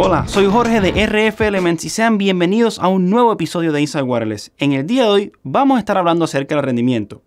Hola, soy Jorge de RF Elements y sean bienvenidos a un nuevo episodio de Inside Wireless. En el día de hoy vamos a estar hablando acerca del rendimiento.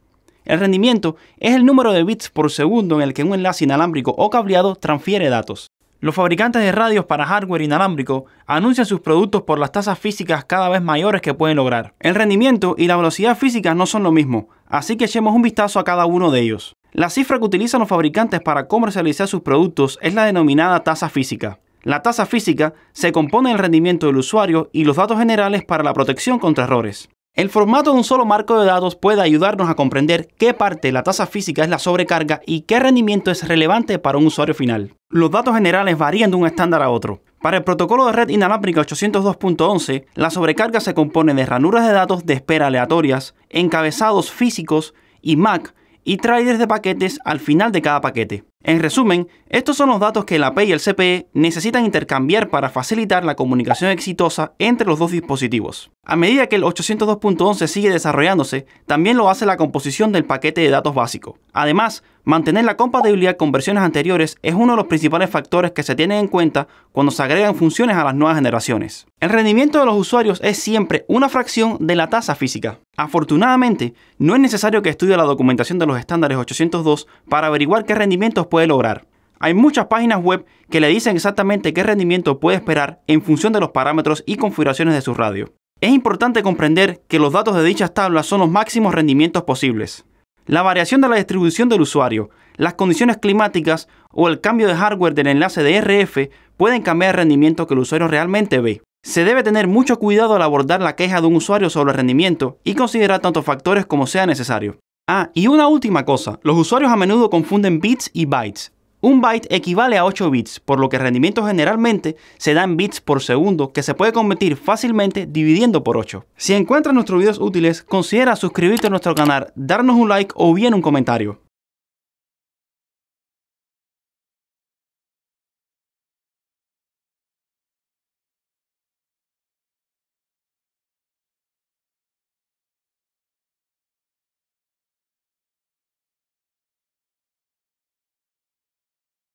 El rendimiento es el número de bits por segundo en el que un enlace inalámbrico o cableado transfiere datos. Los fabricantes de radios para hardware inalámbrico anuncian sus productos por las tasas físicas cada vez mayores que pueden lograr. El rendimiento y la velocidad física no son lo mismo, así que echemos un vistazo a cada uno de ellos. La cifra que utilizan los fabricantes para comercializar sus productos es la denominada tasa física. La tasa física se compone del rendimiento del usuario y los datos generales para la protección contra errores. El formato de un solo marco de datos puede ayudarnos a comprender qué parte de la tasa física es la sobrecarga y qué rendimiento es relevante para un usuario final. Los datos generales varían de un estándar a otro. Para el protocolo de red inalámbrica 802.11, la sobrecarga se compone de ranuras de datos de espera aleatorias, encabezados físicos y MAC y trailers de paquetes al final de cada paquete. En resumen, estos son los datos que la AP y el CPE necesitan intercambiar para facilitar la comunicación exitosa entre los dos dispositivos. A medida que el 802.11 sigue desarrollándose, también lo hace la composición del paquete de datos básico. Además, mantener la compatibilidad con versiones anteriores es uno de los principales factores que se tienen en cuenta cuando se agregan funciones a las nuevas generaciones. El rendimiento de los usuarios es siempre una fracción de la tasa física. Afortunadamente, no es necesario que estudie la documentación de los estándares 802 para averiguar qué rendimientos puede lograr. Hay muchas páginas web que le dicen exactamente qué rendimiento puede esperar en función de los parámetros y configuraciones de su radio. Es importante comprender que los datos de dichas tablas son los máximos rendimientos posibles. La variación de la distribución del usuario, las condiciones climáticas o el cambio de hardware del enlace de RF pueden cambiar el rendimiento que el usuario realmente ve. Se debe tener mucho cuidado al abordar la queja de un usuario sobre el rendimiento y considerar tantos factores como sea necesario. Ah, y una última cosa, los usuarios a menudo confunden bits y bytes. Un byte equivale a 8 bits, por lo que el rendimiento generalmente se da en bits por segundo, que se puede convertir fácilmente dividiendo por 8. Si encuentras nuestros videos útiles, considera suscribirte a nuestro canal, darnos un like o bien un comentario.